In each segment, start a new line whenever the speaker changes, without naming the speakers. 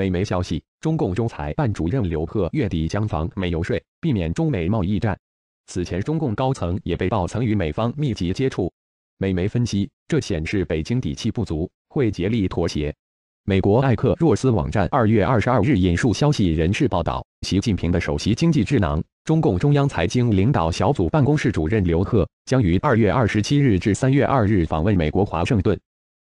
美媒消息，中共中财办主任刘鹤月底将访美游说，避免中美贸易战。此前，中共高层也被曝曾与美方密集接触。美媒分析，这显示北京底气不足，会竭力妥协。美国艾克若斯网站二月二十二日引述消息人士报道，习近平的首席经济智囊、中共中央财经领导小组办公室主任刘鹤将于二月二十七日至三月二日访问美国华盛顿。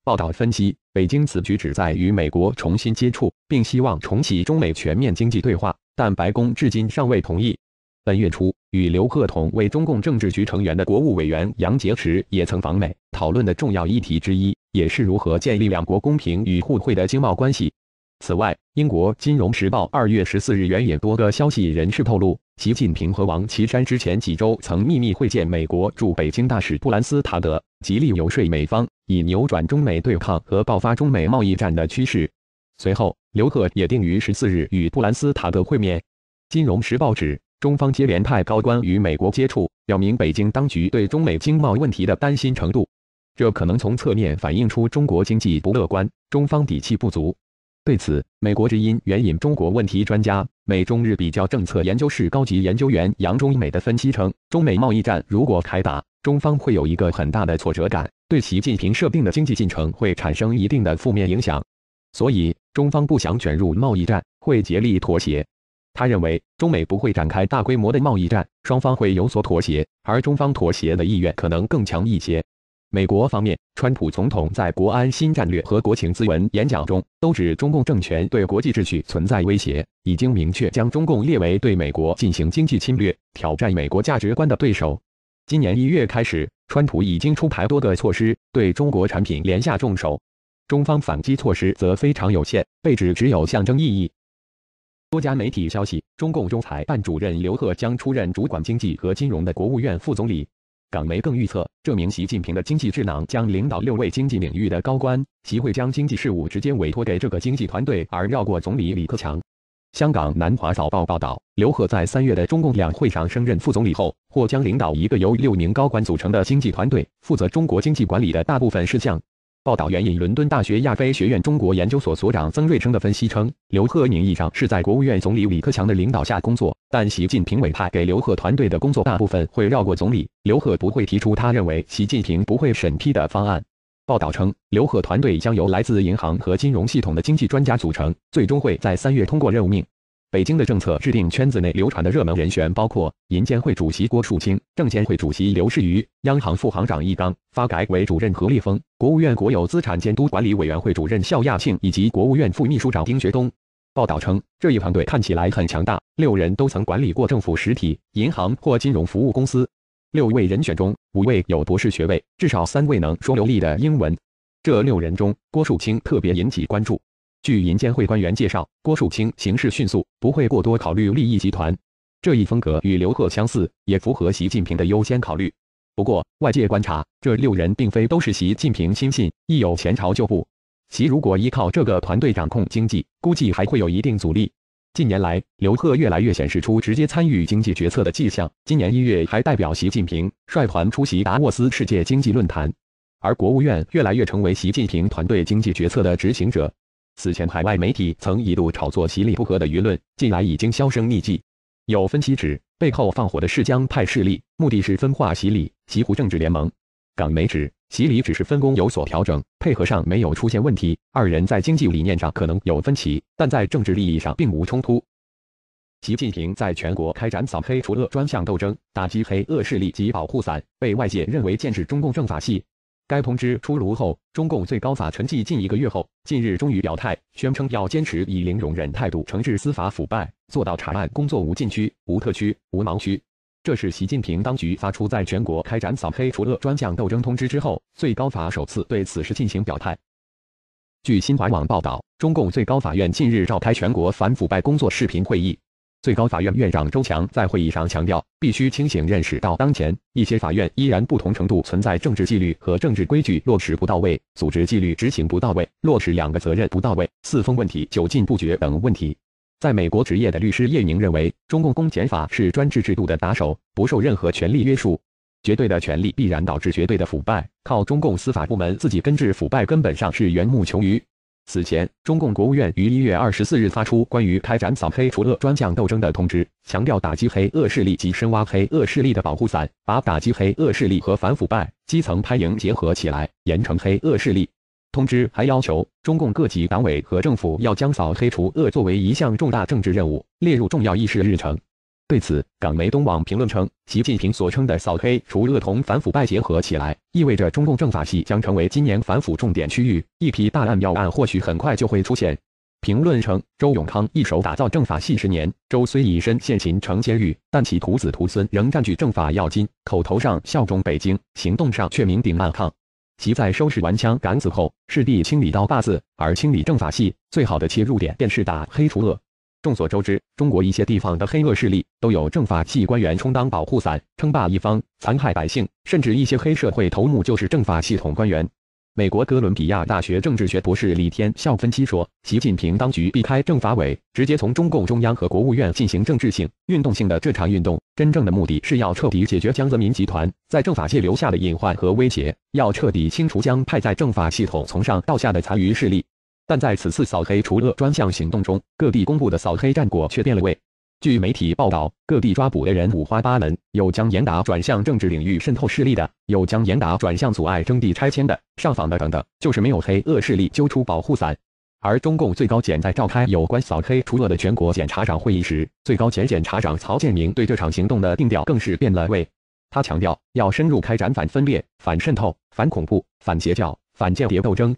报道分析，北京此举旨在与美国重新接触，并希望重启中美全面经济对话，但白宫至今尚未同意。本月初，与刘鹤同为中共政治局成员的国务委员杨洁篪也曾访美，讨论的重要议题之一，也是如何建立两国公平与互惠的经贸关系。此外，英国《金融时报》二月十四日援引多个消息人士透露，习近平和王岐山之前几周曾秘密会见美国驻北京大使布兰斯塔德，极力游说美方。以扭转中美对抗和爆发中美贸易战的趋势。随后，刘鹤也定于十四日与布兰斯塔德会面。金融时报指，中方接连派高官与美国接触，表明北京当局对中美经贸问题的担心程度。这可能从侧面反映出中国经济不乐观，中方底气不足。对此，美国之音援引中国问题专家、美中日比较政策研究室高级研究员杨中美的分析称，中美贸易战如果开打，中方会有一个很大的挫折感。对习近平设定的经济进程会产生一定的负面影响，所以中方不想卷入贸易战，会竭力妥协。他认为中美不会展开大规模的贸易战，双方会有所妥协，而中方妥协的意愿可能更强一些。美国方面，川普总统在国安新战略和国情咨文演讲中都指中共政权对国际秩序存在威胁，已经明确将中共列为对美国进行经济侵略、挑战美国价值观的对手。今年一月开始。川普已经出台多个措施，对中国产品连下重手，中方反击措施则非常有限，被指只有象征意义。多家媒体消息，中共中财办主任刘鹤将出任主管经济和金融的国务院副总理。港媒更预测，这名习近平的经济智囊将领导六位经济领域的高官，习会将经济事务直接委托给这个经济团队，而绕过总理李克强。香港南华早报报道，刘鹤在三月的中共两会上升任副总理后，或将领导一个由六名高管组成的经济团队，负责中国经济管理的大部分事项。报道援引伦敦大学亚非学院中国研究所所长曾瑞生的分析称，刘鹤名义上是在国务院总理李克强的领导下工作，但习近平委派给刘鹤团队的工作大部分会绕过总理，刘鹤不会提出他认为习近平不会审批的方案。报道称，刘贺团队将由来自银行和金融系统的经济专家组成，最终会在三月通过任命。北京的政策制定圈子内流传的热门人选包括银监会主席郭树清、证监会主席刘士余、央行副行长易纲、发改委主任何立峰、国务院国有资产监督管理委员会主任肖亚庆以及国务院副秘书长丁学东。报道称，这一团队看起来很强大，六人都曾管理过政府实体、银行或金融服务公司。六位人选中，五位有博士学位，至少三位能说流利的英文。这六人中，郭树清特别引起关注。据银监会官员介绍，郭树清行事迅速，不会过多考虑利益集团。这一风格与刘鹤相似，也符合习近平的优先考虑。不过，外界观察，这六人并非都是习近平亲信，亦有前朝旧部。习如果依靠这个团队掌控经济，估计还会有一定阻力。近年来，刘鹤越来越显示出直接参与经济决策的迹象。今年一月，还代表习近平率团出席达沃斯世界经济论坛。而国务院越来越成为习近平团队经济决策的执行者。此前，海外媒体曾一度炒作习李不和的舆论，近来已经销声匿迹。有分析指，背后放火的是江派势力，目的是分化习李、习胡政治联盟。港媒指。习李只是分工有所调整，配合上没有出现问题。二人在经济理念上可能有分歧，但在政治利益上并无冲突。习近平在全国开展扫黑除恶专项斗争，打击黑恶势力及保护伞，被外界认为剑指中共政法系。该通知出炉后，中共最高法沉寂近一个月后，近日终于表态，宣称要坚持以零容忍态度惩治司法腐败，做到查案工作无禁区、无特区、无盲区。这是习近平当局发出在全国开展扫黑除恶专项斗争通知之后，最高法首次对此事进行表态。据新华网报道，中共最高法院近日召开全国反腐败工作视频会议，最高法院院长周强在会议上强调，必须清醒认识到，当前一些法院依然不同程度存在政治纪律和政治规矩落实不到位、组织纪律执行不到位、落实两个责任不到位、四风问题久禁不绝等问题。在美国执业的律师叶宁认为，中共公检法是专制制度的打手，不受任何权力约束，绝对的权力必然导致绝对的腐败。靠中共司法部门自己根治腐败，根本上是缘木求鱼。此前，中共国务院于一月二十四日发出关于开展扫黑除恶专项斗争的通知，强调打击黑恶势力及深挖黑恶势力的保护伞，把打击黑恶势力和反腐败、基层拍蝇结合起来，严惩黑恶势力。通知还要求中共各级党委和政府要将扫黑除恶作为一项重大政治任务列入重要议事日程。对此，港媒东网评论称，习近平所称的扫黑除恶同反腐败结合起来，意味着中共政法系将成为今年反腐重点区域，一批大案要案或许很快就会出现。评论称，周永康一手打造政法系十年，周虽已身陷秦城监狱，但其徒子徒孙仍占据政法要津，口头上效忠北京，行动上却明顶暗抗。即在收拾完枪杆子后，势必清理刀把子，而清理政法系最好的切入点便是打黑除恶。众所周知，中国一些地方的黑恶势力都有政法系官员充当保护伞，称霸一方，残害百姓，甚至一些黑社会头目就是政法系统官员。美国哥伦比亚大学政治学博士李天笑分析说：“习近平当局避开政法委，直接从中共中央和国务院进行政治性、运动性的这场运动，真正的目的是要彻底解决江泽民集团在政法界留下的隐患和威胁，要彻底清除江派在政法系统从上到下的残余势力。但在此次扫黑除恶专项行动中，各地公布的扫黑战果却变了味。”据媒体报道，各地抓捕的人五花八门，有将严打转向政治领域渗透势力的，有将严打转向阻碍征地拆迁的、上访的等等，就是没有黑恶势力揪出保护伞。而中共最高检在召开有关扫黑除恶的全国检察长会议时，最高检检察长曹建明对这场行动的定调更是变了味，他强调要深入开展反分裂、反渗透、反恐怖、反邪教、反间谍斗争。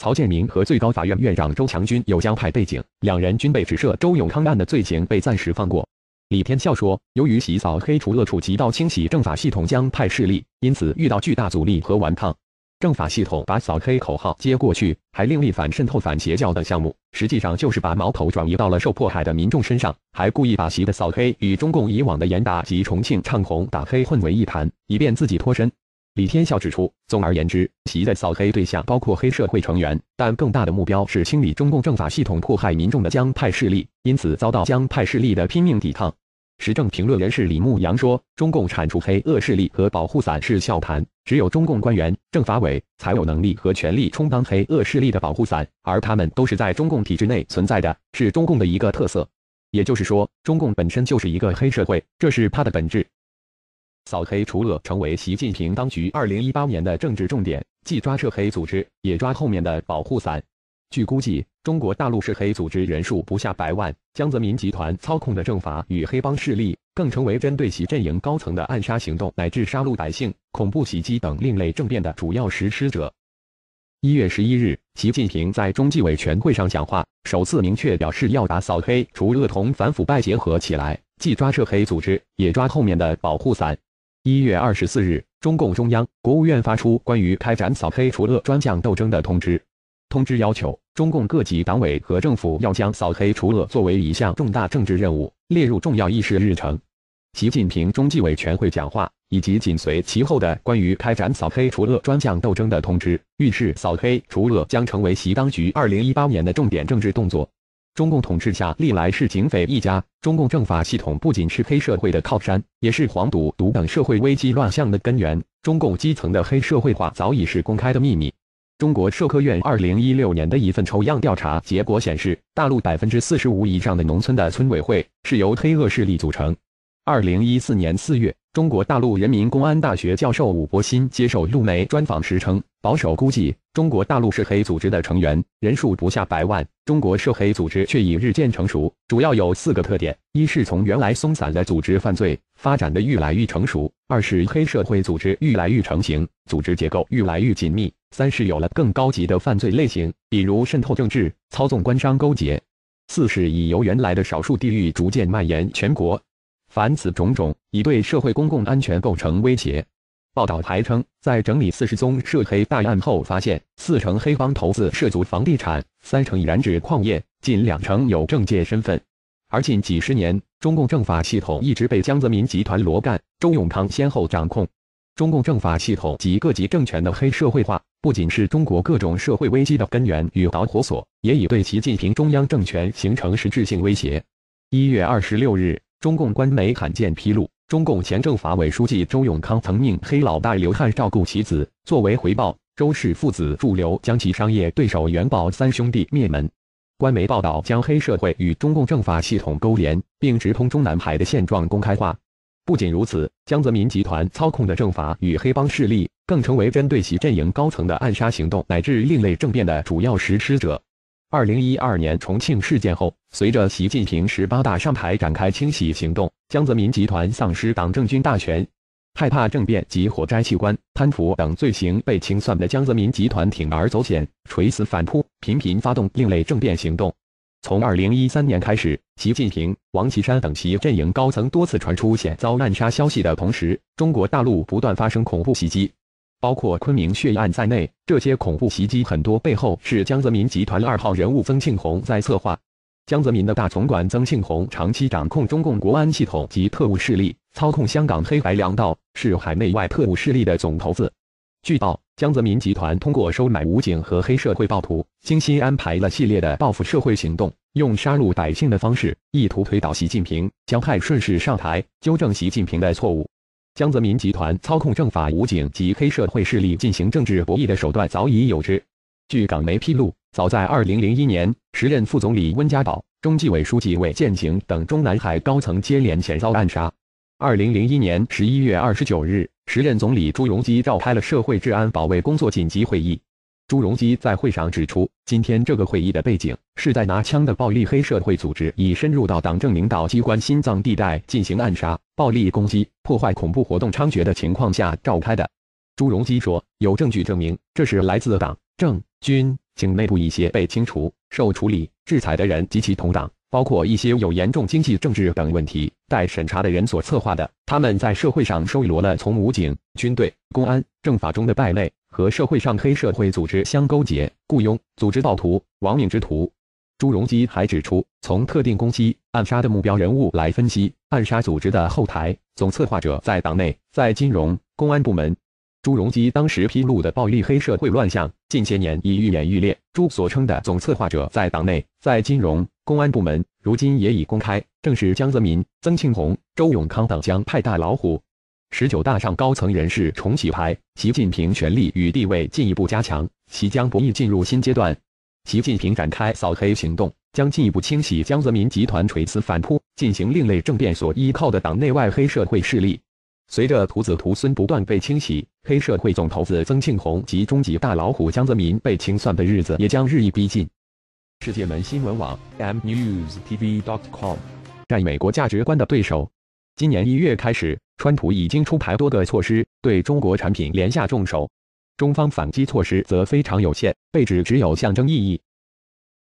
曹建明和最高法院院长周强均有江派背景，两人均被指涉周永康案的罪行，被暂时放过。李天笑说，由于习扫黑除恶触及到清洗政法系统江派势力，因此遇到巨大阻力和顽抗。政法系统把扫黑口号接过去，还另立反渗透、反邪教的项目，实际上就是把矛头转移到了受迫害的民众身上，还故意把习的扫黑与中共以往的严打及重庆唱红打黑混为一谈，以便自己脱身。李天笑指出，总而言之，其的扫黑对象包括黑社会成员，但更大的目标是清理中共政法系统迫害民众的江派势力，因此遭到江派势力的拼命抵抗。时政评论人士李牧阳说：“中共铲除黑恶势力和保护伞是笑谈，只有中共官员、政法委才有能力和权力充当黑恶势力的保护伞，而他们都是在中共体制内存在的，是中共的一个特色。也就是说，中共本身就是一个黑社会，这是它的本质。”扫黑除恶成为习近平当局二零一八年的政治重点，既抓涉黑组织，也抓后面的保护伞。据估计，中国大陆涉黑组织人数不下百万，江泽民集团操控的政法与黑帮势力，更成为针对习阵营高层的暗杀行动乃至杀戮百姓、恐怖袭击等另类政变的主要实施者。一月十一日，习近平在中纪委全会上讲话，首次明确表示要把扫黑除恶同反腐败结合起来，既抓涉黑组织，也抓后面的保护伞。一月二十四日，中共中央、国务院发出关于开展扫黑除恶专项斗争的通知。通知要求，中共各级党委和政府要将扫黑除恶作为一项重大政治任务，列入重要议事日程。习近平中纪委全会讲话以及紧随其后的关于开展扫黑除恶专项斗争的通知，预示扫黑除恶将成为习当局二零一八年的重点政治动作。中共统治下历来是警匪一家，中共政法系统不仅是黑社会的靠山，也是黄赌毒等社会危机乱象的根源。中共基层的黑社会化早已是公开的秘密。中国社科院二零一六年的一份抽样调查结果显示，大陆百分之四十五以上的农村的村委会是由黑恶势力组成。二零一四年四月，中国大陆人民公安大学教授武伯鑫接受路媒专访时称，保守估计，中国大陆涉黑组织的成员人数不下百万。中国涉黑组织却已日渐成熟，主要有四个特点：一是从原来松散的组织犯罪，发展的愈来愈成熟；二是黑社会组织愈来愈成型，组织结构愈来愈紧密；三是有了更高级的犯罪类型，比如渗透政治、操纵官商勾结；四是已由原来的少数地域逐渐蔓延全国。凡此种种，已对社会公共安全构成威胁。报道还称，在整理四十宗涉黑大案后，发现四成黑帮头子涉足房地产，三成已染指矿业，近两成有政界身份。而近几十年，中共政法系统一直被江泽民集团、罗干、周永康先后掌控。中共政法系统及各级政权的黑社会化，不仅是中国各种社会危机的根源与导火索，也已对习近平中央政权形成实质性威胁。一月二十六日。中共官媒罕见披露，中共前政法委书记周永康曾命黑老大刘汉照顾其子，作为回报，周氏父子驻留将其商业对手元宝三兄弟灭门。官媒报道将黑社会与中共政法系统勾连，并直通中南海的现状公开化。不仅如此，江泽民集团操控的政法与黑帮势力，更成为针对其阵营高层的暗杀行动乃至另类政变的主要实施者。二零一二年重庆事件后，随着习近平十八大上台展开清洗行动，江泽民集团丧失党政军大权。害怕政变及火灾、器官贪腐等罪行被清算的江泽民集团铤而走险，垂死反扑，频频发动另类政变行动。从二零一三年开始，习近平、王岐山等其阵营高层多次传出险遭暗杀消息的同时，中国大陆不断发生恐怖袭击。包括昆明血案在内，这些恐怖袭击很多背后是江泽民集团二号人物曾庆红在策划。江泽民的大总管曾庆红长期掌控中共国安系统及特务势力，操控香港黑白两道，是海内外特务势力的总头子。据报江泽民集团通过收买武警和黑社会暴徒，精心安排了系列的报复社会行动，用杀戮百姓的方式，意图推倒习近平，将派顺势上台，纠正习近平的错误。江泽民集团操控政法武警及黑社会势力进行政治博弈的手段早已有之。据港媒披露，早在2001年，时任副总理温家宝、中纪委书记韦健行等中南海高层接连险遭暗杀。2001年11月29日，时任总理朱镕基召开了社会治安保卫工作紧急会议。朱镕基在会上指出，今天这个会议的背景是在拿枪的暴力黑社会组织已深入到党政领导机关心脏地带进行暗杀、暴力攻击、破坏、恐怖活动猖獗的情况下召开的。朱镕基说，有证据证明，这是来自党政军警内部一些被清除、受处理、制裁的人及其同党，包括一些有严重经济、政治等问题待审查的人所策划的。他们在社会上收罗了从武警、军队、公安、政法中的败类。和社会上黑社会组织相勾结，雇佣、组织暴徒、亡命之徒。朱镕基还指出，从特定攻击、暗杀的目标人物来分析，暗杀组织的后台总策划者在党内、在金融、公安部门。朱镕基当时披露的暴力黑社会乱象，近些年已愈演愈烈。朱所称的总策划者在党内、在金融、公安部门，如今也已公开，正是江泽民、曾庆红、周永康等江派大老虎。十九大上高层人士重启牌，习近平权力与地位进一步加强，其将不易进入新阶段。习近平展开扫黑行动，将进一步清洗江泽民集团垂死反扑，进行另类政变所依靠的党内外黑社会势力。随着徒子徒孙不断被清洗，黑社会总头子曾庆红及终极大老虎江泽民被清算的日子也将日益逼近。世界门新闻网 mnewstv.com，dot 在美国价值观的对手，今年一月开始。川普已经出台多个措施，对中国产品连下重手，中方反击措施则非常有限，被指只有象征意义。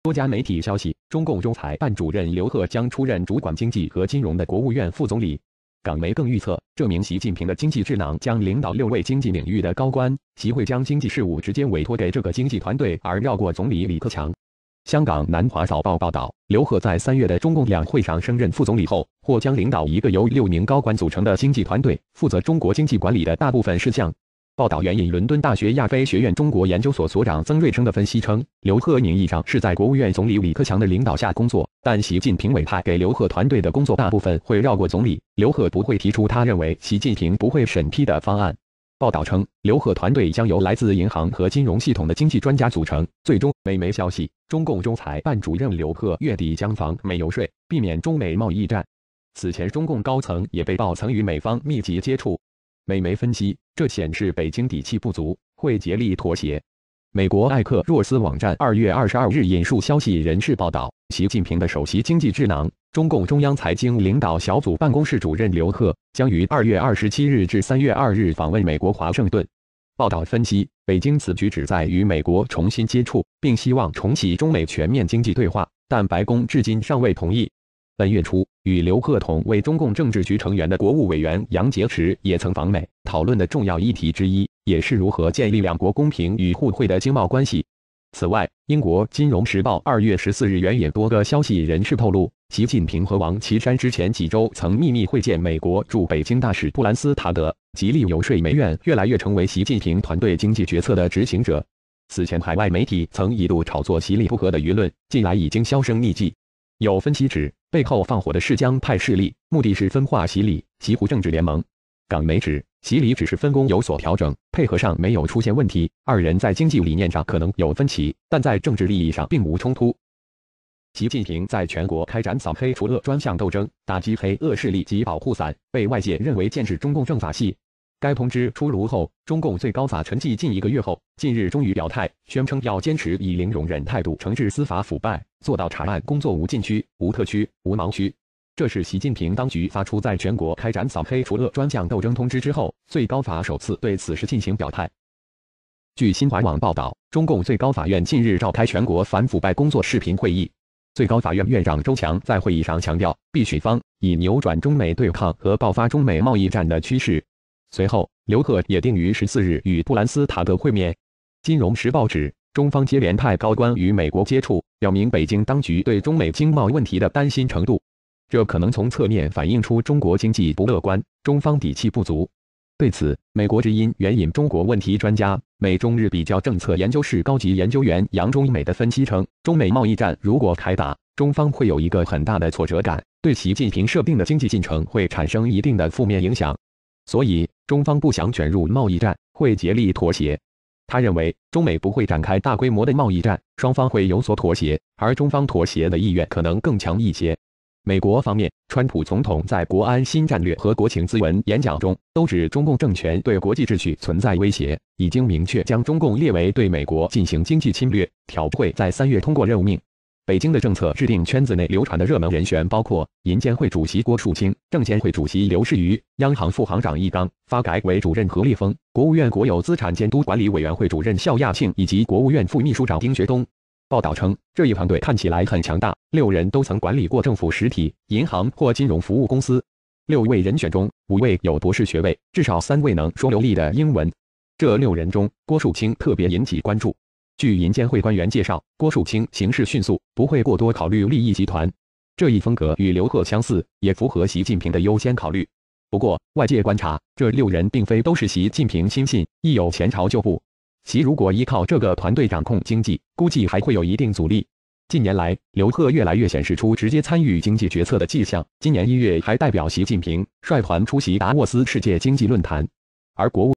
多家媒体消息，中共中财办主任刘鹤将出任主管经济和金融的国务院副总理。港媒更预测，这名习近平的经济智囊将领导六位经济领域的高官，习会将经济事务直接委托给这个经济团队，而绕过总理李克强。香港南华早报报道，刘鹤在三月的中共两会上升任副总理后，或将领导一个由六名高官组成的经济团队，负责中国经济管理的大部分事项。报道援引伦敦大学亚非学院中国研究所所长曾瑞生的分析称，刘鹤名义上是在国务院总理李克强的领导下工作，但习近平委派给刘鹤团队的工作大部分会绕过总理，刘鹤不会提出他认为习近平不会审批的方案。报道称，刘鹤团队将由来自银行和金融系统的经济专家组成。最终，美媒消息，中共中财办主任刘鹤月底将访美游说，避免中美贸易战。此前，中共高层也被曝曾与美方密集接触。美媒分析，这显示北京底气不足，会竭力妥协。美国艾克若斯网站二月二十二日引述消息人士报道，习近平的首席经济智囊、中共中央财经领导小组办公室主任刘鹤将于二月二十七日至三月二日访问美国华盛顿。报道分析，北京此举旨在与美国重新接触，并希望重启中美全面经济对话，但白宫至今尚未同意。本月初，与刘鹤同为中共政治局成员的国务委员杨洁篪也曾访美，讨论的重要议题之一。也是如何建立两国公平与互惠的经贸关系。此外，英国《金融时报》二月十四日援引多个消息人士透露，习近平和王岐山之前几周曾秘密会见美国驻北京大使布兰斯塔德，极力游说美院越来越成为习近平团队经济决策的执行者。此前，海外媒体曾一度炒作习李不和的舆论，近来已经销声匿迹。有分析指，背后放火的是江派势力，目的是分化习李习胡政治联盟。港媒指，习李只是分工有所调整，配合上没有出现问题。二人在经济理念上可能有分歧，但在政治利益上并无冲突。习近平在全国开展扫黑除恶专项斗争，打击黑恶势力及保护伞，被外界认为剑指中共政法系。该通知出炉后，中共最高法沉寂近一个月后，近日终于表态，宣称要坚持以零容忍态度惩治司法腐败，做到查案工作无禁区、无特区、无盲区。这是习近平当局发出在全国开展扫黑除恶专项斗争通知之后，最高法首次对此事进行表态。据新华网报道，中共最高法院近日召开全国反腐败工作视频会议，最高法院院长周强在会议上强调，必须方以扭转中美对抗和爆发中美贸易战的趋势。随后，刘鹤也定于十四日与布兰斯塔德会面。金融时报指，中方接连派高官与美国接触，表明北京当局对中美经贸问题的担心程度。这可能从侧面反映出中国经济不乐观，中方底气不足。对此，美国之音援引中国问题专家、美中日比较政策研究室高级研究员杨中美的分析称，中美贸易战如果开打，中方会有一个很大的挫折感，对习近平设定的经济进程会产生一定的负面影响。所以，中方不想卷入贸易战，会竭力妥协。他认为，中美不会展开大规模的贸易战，双方会有所妥协，而中方妥协的意愿可能更强一些。美国方面，川普总统在国安新战略和国情咨文演讲中都指中共政权对国际秩序存在威胁，已经明确将中共列为对美国进行经济侵略、挑会在三月通过任命，北京的政策制定圈子内流传的热门人选包括银监会主席郭树清、证监会主席刘士余、央行副行长易纲、发改委主任何立峰、国务院国有资产监督管理委员会主任肖亚庆以及国务院副秘书长丁学东。报道称，这一团队看起来很强大，六人都曾管理过政府实体、银行或金融服务公司。六位人选中，五位有博士学位，至少三位能说流利的英文。这六人中，郭树清特别引起关注。据银监会官员介绍，郭树清行事迅速，不会过多考虑利益集团。这一风格与刘鹤相似，也符合习近平的优先考虑。不过，外界观察，这六人并非都是习近平亲信，亦有前朝旧部。其如果依靠这个团队掌控经济，估计还会有一定阻力。近年来，刘鹤越来越显示出直接参与经济决策的迹象。今年一月，还代表习近平率团出席达沃斯世界经济论坛，而国务。